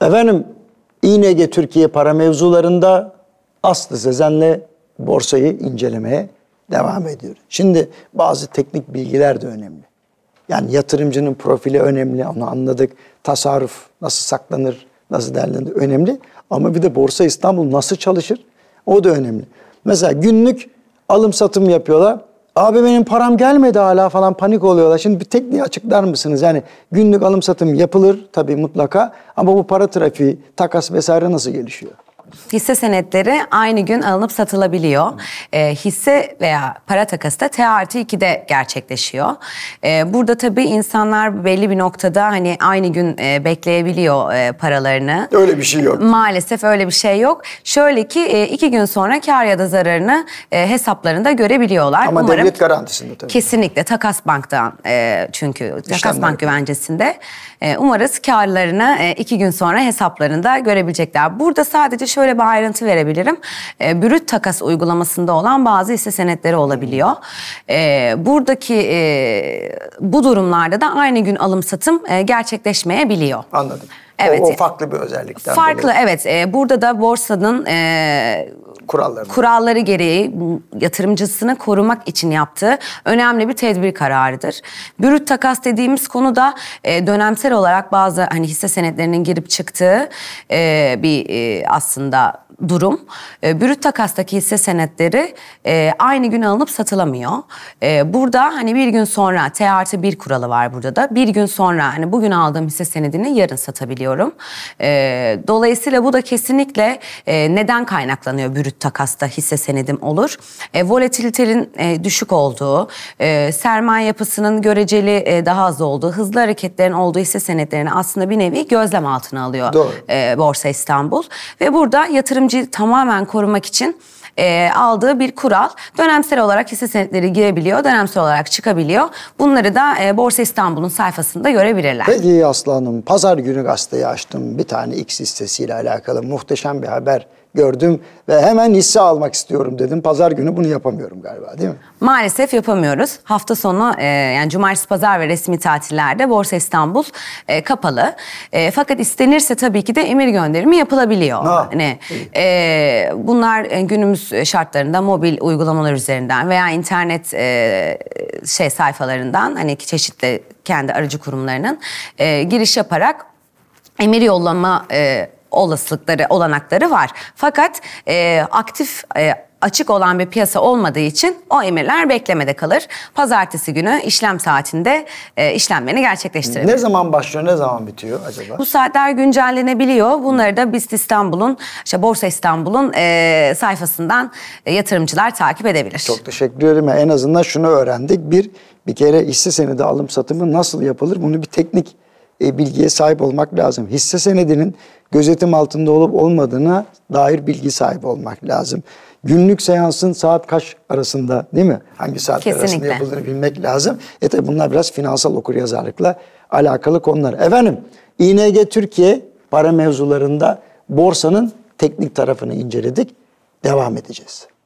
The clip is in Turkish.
Efendim İNG Türkiye para mevzularında Aslı Sezen'le borsayı incelemeye devam ediyor. Şimdi bazı teknik bilgiler de önemli. Yani yatırımcının profili önemli, onu anladık. Tasarruf nasıl saklanır, nasıl derlenir önemli. Ama bir de Borsa İstanbul nasıl çalışır o da önemli. Mesela günlük alım satım yapıyorlar abi benim param gelmedi hala falan panik oluyorlar. Şimdi bir tekniği açıklar mısınız? Yani günlük alım satım yapılır tabii mutlaka ama bu para trafiği, takas vesaire nasıl gelişiyor? hisse senetleri aynı gün alınıp satılabiliyor. E, hisse veya para takası da T artı 2'de gerçekleşiyor. E, burada tabii insanlar belli bir noktada hani aynı gün e, bekleyebiliyor e, paralarını. Öyle bir şey yok. Maalesef öyle bir şey yok. Şöyle ki e, iki gün sonra kar ya da zararını e, hesaplarında görebiliyorlar. Ama Umarım, devlet garantisinde tabii. Kesinlikle Takas Bank'tan e, çünkü İşlemler. Takas Bank güvencesinde. E, umarız karlarını e, iki gün sonra hesaplarında görebilecekler. Burada sadece şöyle şöyle bir ayrıntı verebilirim. E, brüt takas uygulamasında olan bazı hisse senetleri olabiliyor. E, buradaki e, bu durumlarda da aynı gün alım satım e, gerçekleşmeyebiliyor. Anladım. Evet. O, o farklı bir özellikten Farklı dolayı. evet. E, burada da borsanın e, kuralları kuralları gereği yatırımcısını korumak için yaptığı önemli bir tedbir kararıdır. Brüt takas dediğimiz konu da e, dönemsel olarak bazı hani hisse senetlerinin girip çıktığı e, bir e, aslında aslında durum. E, brüt takastaki hisse senetleri e, aynı gün alınıp satılamıyor. E, burada hani bir gün sonra T artı bir kuralı var burada da. Bir gün sonra hani bugün aldığım hisse senedini yarın satabiliyorum. E, dolayısıyla bu da kesinlikle e, neden kaynaklanıyor brüt takasta hisse senedim olur. E, volatilitenin e, düşük olduğu, e, sermaye yapısının göreceli e, daha az olduğu, hızlı hareketlerin olduğu hisse senetlerini aslında bir nevi gözlem altına alıyor E, Borsa İstanbul. Ve burada Burada yatırımcı tamamen korumak için e, aldığı bir kural. Dönemsel olarak hisse senetleri girebiliyor, dönemsel olarak çıkabiliyor. Bunları da e, Borsa İstanbul'un sayfasında görebilirler. Peki Aslı Hanım, pazar günü gazeteyi açtım. Bir tane X hissesiyle alakalı muhteşem bir haber gördüm ve hemen hisse almak istiyorum dedim. Pazar günü bunu yapamıyorum galiba değil mi? Maalesef yapamıyoruz. Hafta sonu e, yani cumartesi, pazar ve resmi tatillerde Borsa İstanbul e, kapalı. E, fakat istenirse tabii ki de emir gönderimi yapılabiliyor. Ha. Yani, e, bunlar e, günümüz şartlarında mobil uygulamalar üzerinden veya internet e, şey sayfalarından hani çeşitli kendi aracı kurumlarının e, giriş yaparak emir yollama e, olasılıkları, olanakları var. Fakat e, aktif e, açık olan bir piyasa olmadığı için o emirler beklemede kalır. Pazartesi günü işlem saatinde e, işlemlerini gerçekleştirebilir. Ne zaman başlıyor, ne zaman bitiyor acaba? Bu saatler güncellenebiliyor. Bunları da BIST İstanbul'un, işte Borsa İstanbul'un e, sayfasından e, yatırımcılar takip edebilir. Çok teşekkür ederim. En azından şunu öğrendik. Bir, bir kere hisse senedi alım satımı nasıl yapılır? Bunu bir teknik e, bilgiye sahip olmak lazım. Hisse senedinin gözetim altında olup olmadığına dair bilgi sahibi olmak lazım. Günlük seansın saat kaç arasında değil mi? Hangi saat Kesinlikle. arasında yapıldığını bilmek lazım. E tabi bunlar biraz finansal okuryazarlıkla alakalı konular. Efendim ING Türkiye para mevzularında borsanın teknik tarafını inceledik. Devam edeceğiz.